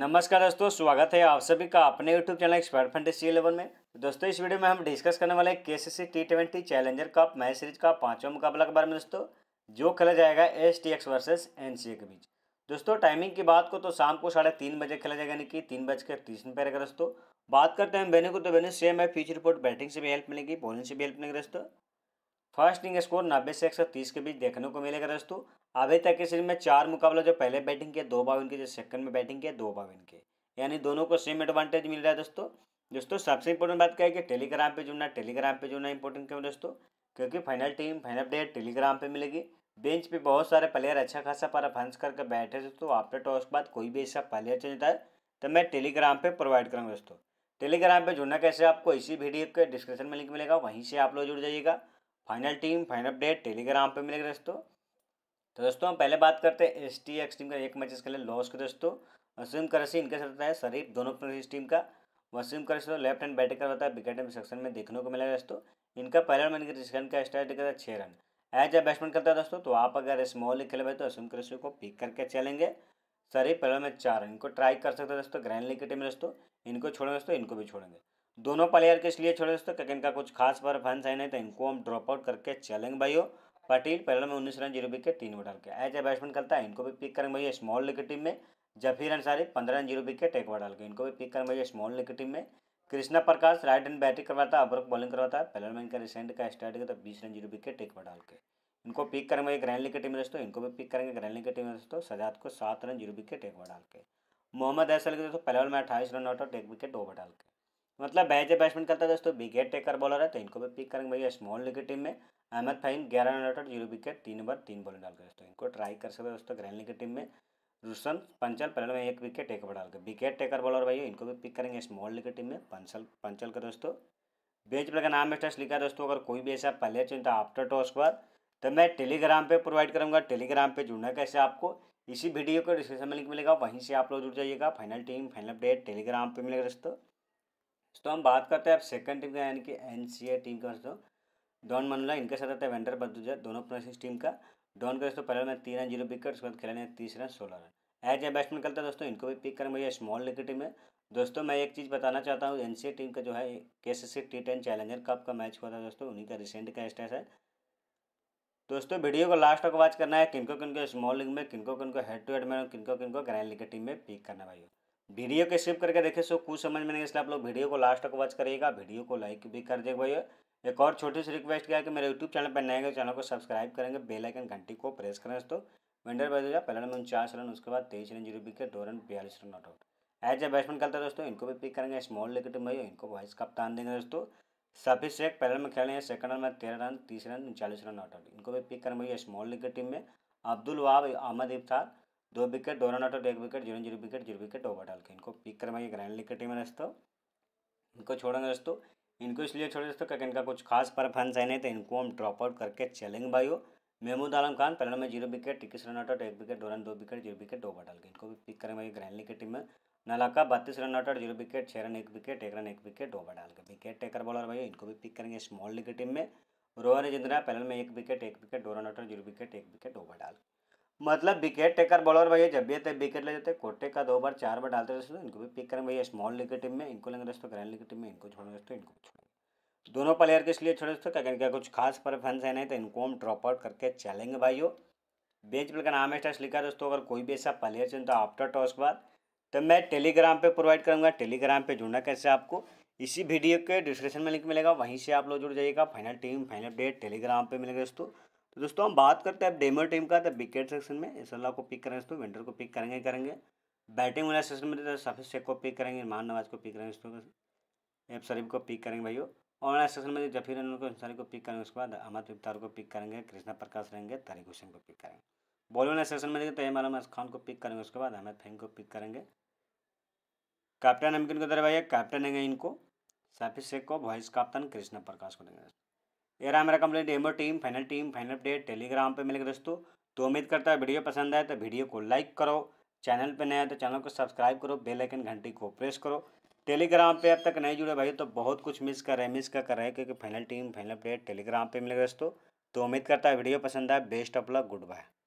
नमस्कार दोस्तों स्वागत है आप सभी का अपने YouTube channel expert fantasy eleven में तो दोस्तों इस वीडियो में हम डिस्कस करने वाले K C C T twenty challenger cup match series का पांचवा मुकाबला के बारे में दोस्तों जो खेला जाएगा S T X versus N C A के बीच दोस्तों टाइमिंग की बात को तो शाम को साढ़े तीन बजे खेला जाएगा यानी कि तीन बजकर तीस मिनट रहेगा दोस्तों बात करते हैं वेन्यू को तो वेन्यू सेम है फ्यूचर रिपोर्ट बैटिंग से भी हेल्प मिलेगी बॉलिंग से भी हेल्प मिलेगी दोस्तों फर्स्ट इनिंग स्कोर नब्बे से एक के बीच देखने को मिलेगा दोस्तों अभी तक के सीरीज में चार मुकाबला जो पहले बैटिंग किया दो बावन के जो सेकंड में बैटिंग किया दो बावन के यानी दोनों को सेम एडवांटेज मिल रहा है दोस्तों दोस्तों सबसे इंपॉर्टेंट बात क्या है कि टेलीग्राम पे जुड़ना टेलीग्राम पे जुड़ना इंपॉर्टेंट क्यों दोस्तों क्योंकि final team final update Telegram पे मिलेगी बेंच पे बहुत सारे प्लेयर अच्छा खासा फंस करके बैठे दोस्तों आफ्टर टॉस के बाद कोई भी ऐसा प्लेयर चलता है तो मैं टेलीग्राम पर प्रोवाइड करूँगा दोस्तों टेलीग्राम पर जुड़ना कैसे आपको इसी वीडियो के डिस्क्रिप्शन में लिंक मिलेगा वहीं से आप लोग जुड़ जाइएगा final team final update Telegram पे मिलेगा दोस्तों तो दोस्तों हम पहले बात करते हैं एस टी एक्स टीम का एक मैच के लिए लॉस के दोस्तों वसीम करसी इनके साथ रहता है शरीफ दोनों इस टीम का वसीम करसी लेफ्ट हैंड बैटिंग करवाता है विकेट सेक्शन में देखने को मिलेगा दोस्तों इनका पहला मैन के रन का स्ट्राइक देता है छः रन एज ए बैट्समैन करता है दोस्तों तो आप अगर स्मॉल खेले भाई तो वसीम करसी को पिक करके चलेंगे शरीफ पहले में चार रन इनको ट्राई कर सकते हैं दोस्तों ग्रैंड लीग की टीम में दोस्तों इनको छोड़ेंगे दोस्तों इनको भी छोड़ेंगे दोनों प्लेयर के इसलिए छोड़े दोस्तों क्योंकि इनका कुछ खास पर परफॉर्मेंस है नहीं तो इनको हम ड्रॉप आउट करके चलेंगे भाई पटेल पहले में उन्नीस रन जीरो के तीन में डाल के एज ए बैट्समैन करता है इनको भी पिक करेंगे भैया स्मॉल लिग की टीम में जफीर अंसारी पंद्रह रन जीरो विकेट टेक बार डाल के इनको भी पिक करेंगे भैया स्मॉल लिग की टीम में Krishna Prakash right hand batting करवाता है अब्रक बॉलिंग करवाता है पहले में इनका रिसेंट का स्टार्टिंग तो बीस रन जीरो विकेट एक बार डाल के इनको पिक करेंगे भैया ग्रैंड लिग की टीम में दोस्तों इनको भी पिक करेंगे ग्रैंड लिग की टीम में दोस्तों सजाद को सात रन जीरो विकेट टेक बार डाल के मोहम्मद ऐसा लगे दोस्तों पहले में अट्ठाईस रन आउट और टेक विकेट दो बार डाल के मतलब भैज बैट्समैन करता है दोस्तों विकेट टेकर बॉलर है तो इनको भी पिक करेंगे भैया स्मॉल लीग की टीम में अहमद फाइन ग्यारह रन आउट जीरो विकेट तीन ओवर तीन बॉल डालकर दोस्तों इनको ट्राई कर सकते दोस्तों ग्रैंड लीग की टीम में रुशन पंचल पहले तो में एक विकेट एक डाल डालकर विकेट टेकर बॉलर भैया इनको भी पिक करेंगे स्मॉल लीग की टीम में पंचल पंचल का दोस्तों बेच प्ले का नाम स्टेस लिखा है दोस्तों अगर कोई भी ऐसा पहले चुनता है आफ्टर टॉस पर तो मैं टेलीग्राम पे प्रोवाइड करूँगा टेलीग्राम पे जुड़ना कैसे आपको इसी वीडियो को डिस्क्रिप्शन में लिंक मिलेगा वहीं से आप लोग जुड़ जाइएगा final team final update Telegram पे मिलेगा दोस्तों तो हम बात करते हैं अब सेकंड टीम का यानी कि एन सी टीम का दोस्तों डॉन मनोला इनके साथ आता है वेंडर बदुजा दोनों प्रोसेस टीम का डॉन का दोस्तों पहले में तीन रन जीरो विकेट उसके बाद खेला है तीस रन सोलह रन एज ए बैट्समैन करता है दोस्तों इनको भी पिक करें भैया स्मॉल लीग की टीम है दोस्तों मैं एक चीज़ बताना चाहता हूँ एन टीम का जो है K C T ten challenger cup का मैच हुआ था दोस्तों उन्हीं का रिसेंट का स्टेस है दोस्तों वीडियो को लास्ट तक वॉच करना है किनको किनको स्मॉल लीग में किनको किनको हेड टू हेड में किनको किनको ग्रैंड लीग की टीम में पिक करना भाई वीडियो के स्किप करके देखे सो कुछ समझ में नहीं इसलिए आप लोग वीडियो को लास्ट तक वॉच करिएगा वीडियो को लाइक भी कर देगा भैया एक और छोटी सी रिक्वेस्ट किया कि मेरे यूट्यूब चैनल पर नए गए तो चैनल को सब्सक्राइब करेंगे बेल आइकन घंटी को प्रेस करें दोस्तों विंडर बजेगा पहले रन उनचास रन उसके बाद तेईस रन जीरो विकेट दो रन बयालीस run not out as a batsman करता है दोस्तों इनको भी पिक करेंगे स्मॉल टीम भाई इनको वाइस कप्तान देंगे दोस्तों सभी शेख पहले में खेले हैं सेकंड रन में तेरह रन तीस रन उनचालीस रन नॉट आउट इनको भी पिक करेंगे स्मॉल विकेट टीम में अब्दुल वाब अहमद इफ्तार दो विकेट दोनों नॉट आउट एक wicket zero zero wicket zero wicket over डाल के इनको पिक करवाइए ग्रैंड लीग की टीम में दोस्तों इनको छोड़ेंगे दोस्तों इनको इसलिए छोड़े दोस्तों क्योंकि इनका कुछ खास परफॉर्मेंस है नहीं तो इनको हम ड्रॉप आउट करके चलेंगे भाई महमूद आलम खान पहले में जीरो विकेट इक्कीस रन आउट एक विकेट दो रन दो विकेट जीरो विकेट ओवर डाल के इनको भी पिक करेंगे ग्रैंड लीग की टीम में नलाका बत्तीस रन आउट जीरो विकेट छः रन एक विकेट एक रन एक विकेट ओवर डाल के विकेट टेकर बॉलर भाई इनको भी पिक करेंगे स्मॉल लीग की टीम में रोहन जिंद्रा पहले में एक विकेट एक विकेट दो रन आउट जीरो विकेट एक विकेट ओवर डाल मतलब विकेट टेकर बॉलर भैया जब भी आते हैं विकेट ले जाते कोटे का दो बार चार बार डालते रहते इनको भी पिक करेंगे भैया स्मॉल लीग टीम में इनको लेंगे दोस्तों ग्रैंड लीग टीम में इनको छोड़ेंगे दोस्तों इनको छोड़ेंगे दोनों प्लेयर के इसलिए छोड़े दोस्तों क्या क्या कुछ खास परफॉर्मेंस है नहीं तो इनको हम ड्रॉप आउट करके चलेंगे भाइयों बेंच पर का नाम है लिखा दोस्तों अगर कोई भी ऐसा प्लेयर चुनता आफ्टर टॉस के बाद तो मैं टेलीग्राम पर प्रोवाइड करूँगा टेलीग्राम पर जुड़ना कैसे आपको इसी वीडियो के डिस्क्रिप्शन में लिंक मिलेगा वहीं से आप लोग जुड़ जाइएगा final team final update Telegram पर मिलेगा दोस्तों तो दोस्तों हम बात करते हैं अब डेमर टीम का तो विकेट सेक्शन में इसल्ला को पिक करेंगे दोस्तों विंटर को पिक करेंगे करेंगे बैटिंग वाला सेक्शन में तो सफिस शेख को पिक करेंगे इमान नवाज को पिक करेंगे दोस्तों एफ शरीफ को पिक करेंगे भाई और वाला सेक्शन में जफीर को अंसारी को पिक करेंगे उसके बाद अहमद इफ्तार को पिक करेंगे कृष्णा प्रकाश रहेंगे तारिक हुसैन को पिक करेंगे बॉल वाला सेक्शन में देखें तयम अहमद खान को पिक करेंगे उसके बाद अहमद फहीम को पिक करेंगे कैप्टन हम को दर भाई कैप्टन देंगे इनको साफिस शेख को वाइस कैप्टन कृष्णा प्रकाश को देंगे ये रहा मेरा complete demo team final team final update Telegram पे मिलेगा दोस्तों तो उम्मीद करता है वीडियो पसंद आए तो वीडियो को लाइक करो चैनल पे नया है तो चैनल को सब्सक्राइब करो बेल आइकन घंटी को प्रेस करो टेलीग्राम पे अब तक नहीं जुड़े भाई तो बहुत कुछ मिस कर रहे हैं मिस कर कर रहे हैं क्योंकि final team final update Telegram पर मिलेगा दोस्तों तो उम्मीद करता है वीडियो पसंद आए best of luck good bye